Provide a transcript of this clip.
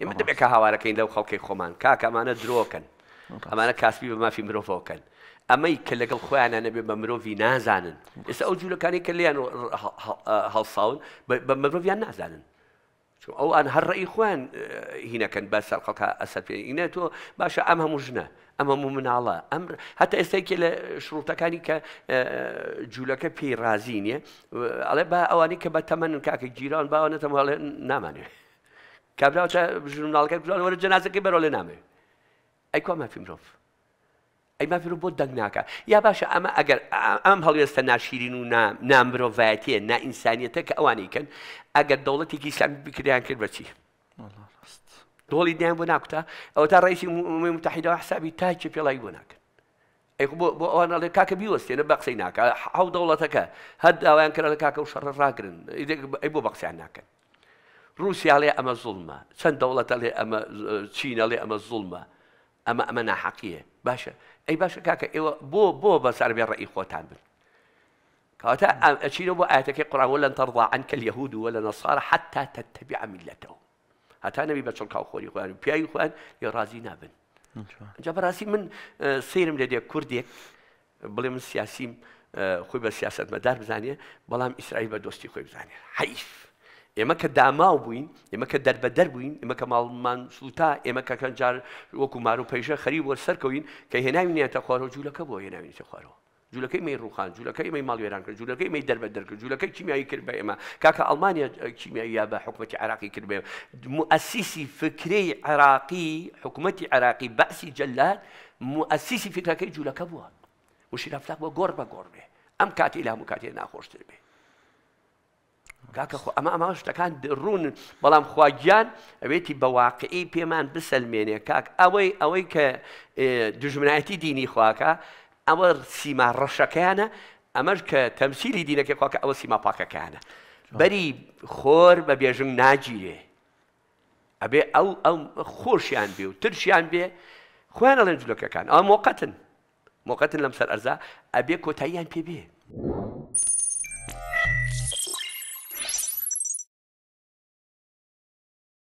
ئێمە دەبێت کە هاوارەکەین لەو خەڵکی خۆمان کاکەمانە درۆکەن ئەمانە کاسبی بە مافی مرۆڤۆکەن ئەمەی کە لەگەڵ أنا نەبێ بە مرۆڤی نازانن ئێستا ئەو جوولەکانی کە لیان هەڵساون بە انا نازانن چون ئەو ئەن هەر ڕێی خۆیان اه، هینەکەن بە سەر خەڵکە ئەسەر پێ ئینە تۆ باشە ئەم امها ژنە اما مو من الله امر حتى لە شروتەکانی کە اه، جوولەکە پێی رازی رازينيه على با ئەوانی کە كاك تەمەن کاکە انا باوە نەتەماڵێ نال کرد ژورنالەکەت ورد جنازه جەنازەکەی بەرۆ لە ای ئەی کۆ مافی ای ئەی رو بود دەنگ ناکە یا باشه اما اگر ئەگەر حالی است ناشیرین و نام رو انسانیت نامرۆڤایەتە نائینسانیەتە کە ئەوانیکەن ئەگەر دەوڵەتێکی ئیسلامی بکریان کرد بەچی دۆڵی دیان بۆ ناکوتە ئەو تا ڕیسی متحیدەوە حسابی تاکی پێڵی ای ناکەن بۆ ئەوان لە کاک بیوستی بە قسەی ناکە حو که هد داوایان کرا لە کاکە و شەڕ ڕاگرن ای بو قسەیان ناکەن روسيا عليها أما ظلمة سن دولة عليها أما تشين عليها أما ظلمة أما أمنا ناحقية باشا أي باشا كاكا إيوه بو بو بس عربي الرأي خوتان بن كاتا چين بو آياتك القرآن ولن ترضى عنك اليهود ولا النصارى حتى تتبع ملتهم حتى نبي بچل كاو خوري خوان بياي خوان يرازي نابن جاب راسي من آه، سيرم لدي كردي بلي من آه، خوي بسياسة مدار بزانية بلام إسرائيل بدوستي خوي بزانية حيف ئێمە کە داماو بووین ئێمە کە دەربەدەر بووین ئێمە کە ماڵمان سوتا ئێمە کەکەنجار وەکو مار و پەیشە خەری بۆ سەرکەوین کە هێناوینێتە خوارەوە جوولەکە بۆ هێناوینێتە خوارەوە جوولەکەی مەی ڕوخان جوولەکەی مەی ماڵێران کرد جوولەکەی مەی دەربەدەر کرد جوولەکەی کیمیایی کرد بە ئێمە کاکە ئەڵمانیا کیمیایی یا بە حکومەتی عراقی کرد بێ مؤسسی فکری عراقی حکومەتی عراقی بەسی جەلات مؤسسی فکرەکەی جوولەکە بووە وشیرافلاق بۆ گۆڕ بە گۆڕ بێ ئەم کاتی لە هەموو کاتێ ناخۆشتر بێ کاکە ئەمە ئەمە شتەکان ڕوون بەڵام خواگیان ئەوێتی بەواقعی پێمان بسەلمێنێ کاک ئەوەی ئەوەی کە دژمنایەتی دینی خواکە ئەوە سیما ڕەشەکەیانە ئەمەش کە تەمسیری دینەکە خواکە ئەوە سیما پاکەکانە بەری خۆر بە بێژنگ ناگیرێ ئەبێ ئەو ئەو خۆشیان بێ و ترشیان بێ خۆیان ئەڵێن جلەکەکان ئەو مۆقەتن مۆقەتن لەم سەر ئەرزا ئەبێ کۆتاییان پێ بێ.